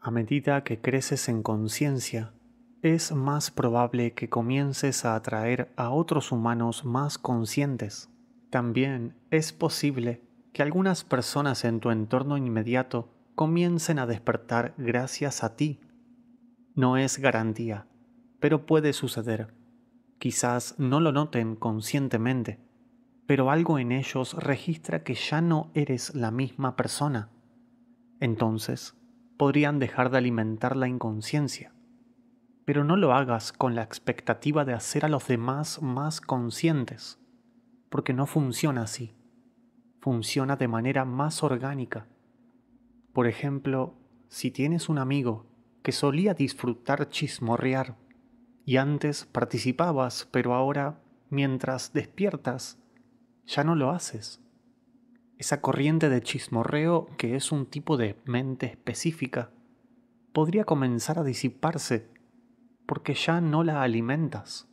A medida que creces en conciencia, es más probable que comiences a atraer a otros humanos más conscientes. También es posible que algunas personas en tu entorno inmediato comiencen a despertar gracias a ti. No es garantía, pero puede suceder. Quizás no lo noten conscientemente, pero algo en ellos registra que ya no eres la misma persona. Entonces, podrían dejar de alimentar la inconsciencia. Pero no lo hagas con la expectativa de hacer a los demás más conscientes, porque no funciona así. Funciona de manera más orgánica. Por ejemplo, si tienes un amigo que solía disfrutar chismorrear y antes participabas, pero ahora, mientras despiertas, ya no lo haces esa corriente de chismorreo, que es un tipo de mente específica, podría comenzar a disiparse porque ya no la alimentas.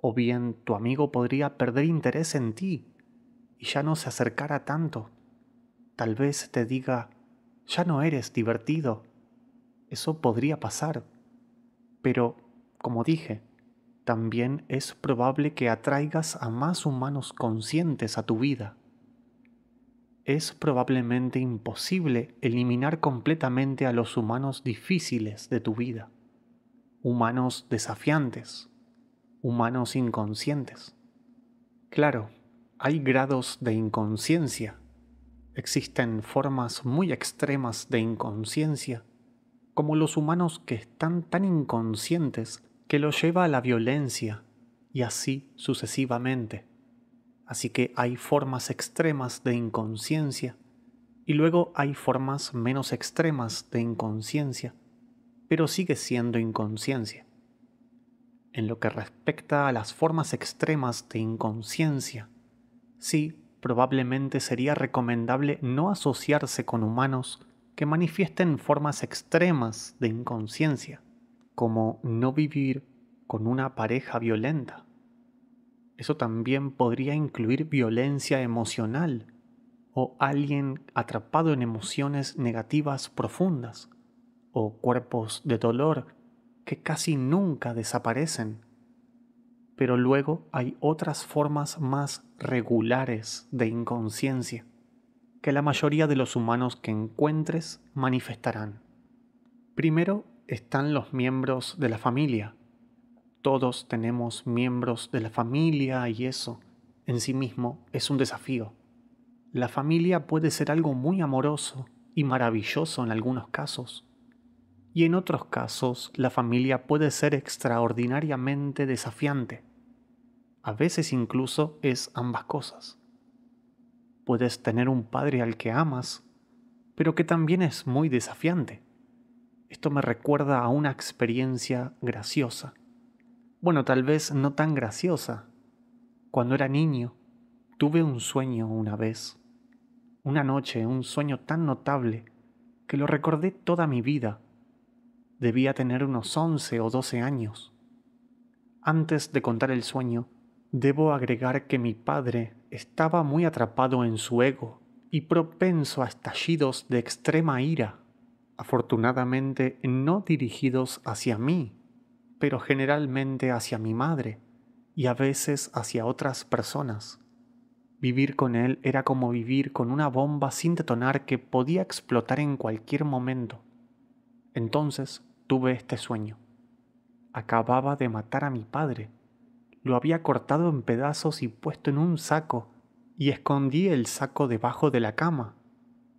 O bien tu amigo podría perder interés en ti y ya no se acercara tanto. Tal vez te diga, ya no eres divertido. Eso podría pasar. Pero, como dije, también es probable que atraigas a más humanos conscientes a tu vida es probablemente imposible eliminar completamente a los humanos difíciles de tu vida, humanos desafiantes, humanos inconscientes. Claro, hay grados de inconsciencia, existen formas muy extremas de inconsciencia, como los humanos que están tan inconscientes que lo lleva a la violencia, y así sucesivamente. Así que hay formas extremas de inconsciencia y luego hay formas menos extremas de inconsciencia, pero sigue siendo inconsciencia. En lo que respecta a las formas extremas de inconsciencia, sí, probablemente sería recomendable no asociarse con humanos que manifiesten formas extremas de inconsciencia, como no vivir con una pareja violenta eso también podría incluir violencia emocional o alguien atrapado en emociones negativas profundas o cuerpos de dolor que casi nunca desaparecen. Pero luego hay otras formas más regulares de inconsciencia que la mayoría de los humanos que encuentres manifestarán. Primero están los miembros de la familia, todos tenemos miembros de la familia y eso en sí mismo es un desafío. La familia puede ser algo muy amoroso y maravilloso en algunos casos, y en otros casos la familia puede ser extraordinariamente desafiante. A veces incluso es ambas cosas. Puedes tener un padre al que amas, pero que también es muy desafiante. Esto me recuerda a una experiencia graciosa bueno, tal vez no tan graciosa. Cuando era niño, tuve un sueño una vez, una noche, un sueño tan notable que lo recordé toda mi vida. Debía tener unos 11 o 12 años. Antes de contar el sueño, debo agregar que mi padre estaba muy atrapado en su ego y propenso a estallidos de extrema ira, afortunadamente no dirigidos hacia mí, pero generalmente hacia mi madre y a veces hacia otras personas. Vivir con él era como vivir con una bomba sin detonar que podía explotar en cualquier momento. Entonces tuve este sueño. Acababa de matar a mi padre. Lo había cortado en pedazos y puesto en un saco, y escondí el saco debajo de la cama.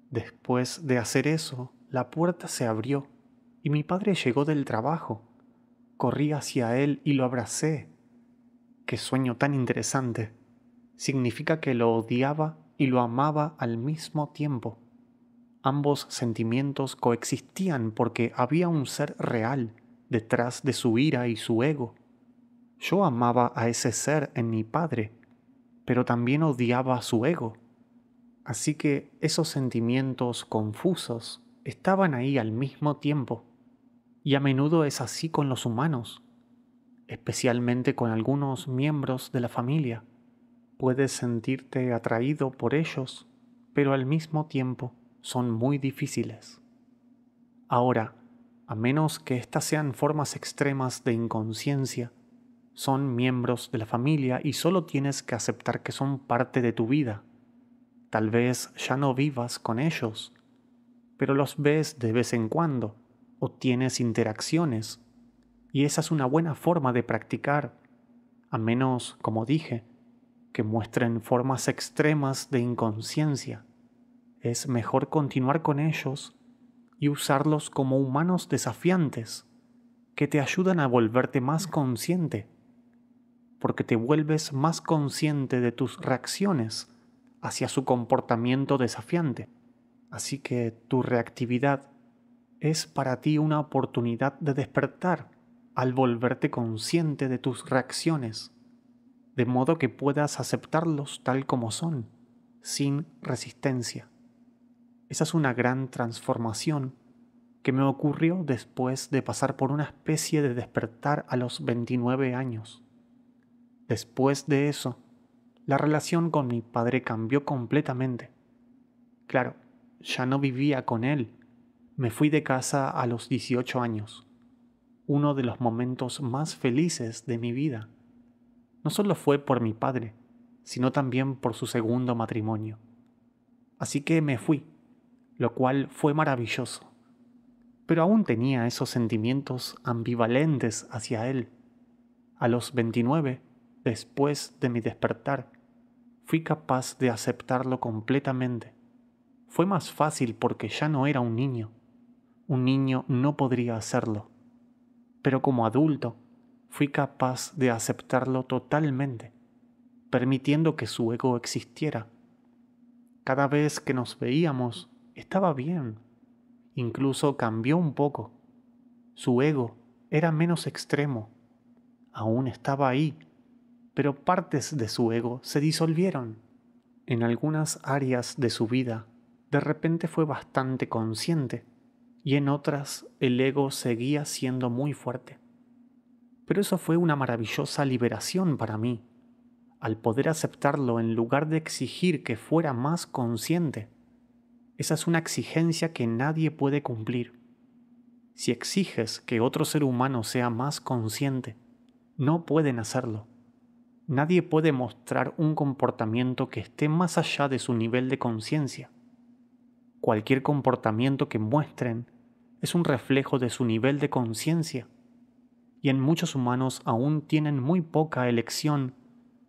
Después de hacer eso, la puerta se abrió y mi padre llegó del trabajo corrí hacia él y lo abracé. Qué sueño tan interesante. Significa que lo odiaba y lo amaba al mismo tiempo. Ambos sentimientos coexistían porque había un ser real detrás de su ira y su ego. Yo amaba a ese ser en mi padre, pero también odiaba a su ego. Así que esos sentimientos confusos estaban ahí al mismo tiempo y a menudo es así con los humanos, especialmente con algunos miembros de la familia. Puedes sentirte atraído por ellos, pero al mismo tiempo son muy difíciles. Ahora, a menos que estas sean formas extremas de inconsciencia, son miembros de la familia y solo tienes que aceptar que son parte de tu vida. Tal vez ya no vivas con ellos, pero los ves de vez en cuando o tienes interacciones. Y esa es una buena forma de practicar, a menos, como dije, que muestren formas extremas de inconsciencia. Es mejor continuar con ellos y usarlos como humanos desafiantes que te ayudan a volverte más consciente, porque te vuelves más consciente de tus reacciones hacia su comportamiento desafiante. Así que tu reactividad es para ti una oportunidad de despertar al volverte consciente de tus reacciones, de modo que puedas aceptarlos tal como son, sin resistencia. Esa es una gran transformación que me ocurrió después de pasar por una especie de despertar a los 29 años. Después de eso, la relación con mi padre cambió completamente. Claro, ya no vivía con él, me fui de casa a los 18 años, uno de los momentos más felices de mi vida. No solo fue por mi padre, sino también por su segundo matrimonio. Así que me fui, lo cual fue maravilloso. Pero aún tenía esos sentimientos ambivalentes hacia él. A los 29, después de mi despertar, fui capaz de aceptarlo completamente. Fue más fácil porque ya no era un niño un niño no podría hacerlo, pero como adulto fui capaz de aceptarlo totalmente, permitiendo que su ego existiera. Cada vez que nos veíamos, estaba bien, incluso cambió un poco. Su ego era menos extremo, aún estaba ahí, pero partes de su ego se disolvieron. En algunas áreas de su vida, de repente fue bastante consciente y en otras el ego seguía siendo muy fuerte. Pero eso fue una maravillosa liberación para mí, al poder aceptarlo en lugar de exigir que fuera más consciente. Esa es una exigencia que nadie puede cumplir. Si exiges que otro ser humano sea más consciente, no pueden hacerlo. Nadie puede mostrar un comportamiento que esté más allá de su nivel de conciencia. Cualquier comportamiento que muestren es un reflejo de su nivel de conciencia, y en muchos humanos aún tienen muy poca elección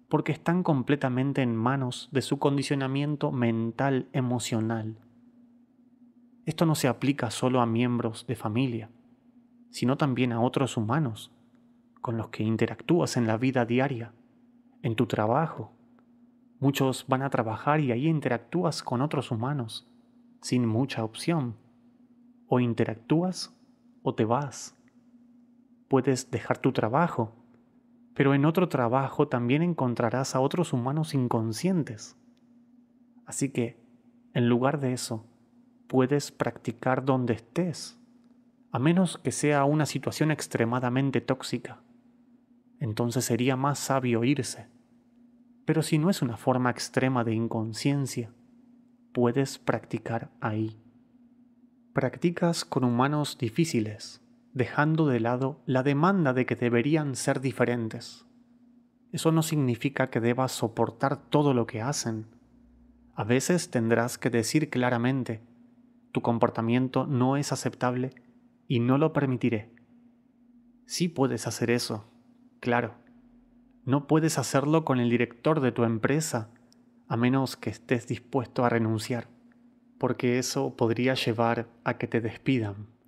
porque están completamente en manos de su condicionamiento mental emocional. Esto no se aplica solo a miembros de familia, sino también a otros humanos con los que interactúas en la vida diaria, en tu trabajo. Muchos van a trabajar y ahí interactúas con otros humanos sin mucha opción. O interactúas o te vas. Puedes dejar tu trabajo, pero en otro trabajo también encontrarás a otros humanos inconscientes. Así que, en lugar de eso, puedes practicar donde estés, a menos que sea una situación extremadamente tóxica. Entonces sería más sabio irse. Pero si no es una forma extrema de inconsciencia, puedes practicar ahí. Practicas con humanos difíciles, dejando de lado la demanda de que deberían ser diferentes. Eso no significa que debas soportar todo lo que hacen. A veces tendrás que decir claramente, tu comportamiento no es aceptable y no lo permitiré. Sí puedes hacer eso, claro. No puedes hacerlo con el director de tu empresa a menos que estés dispuesto a renunciar, porque eso podría llevar a que te despidan.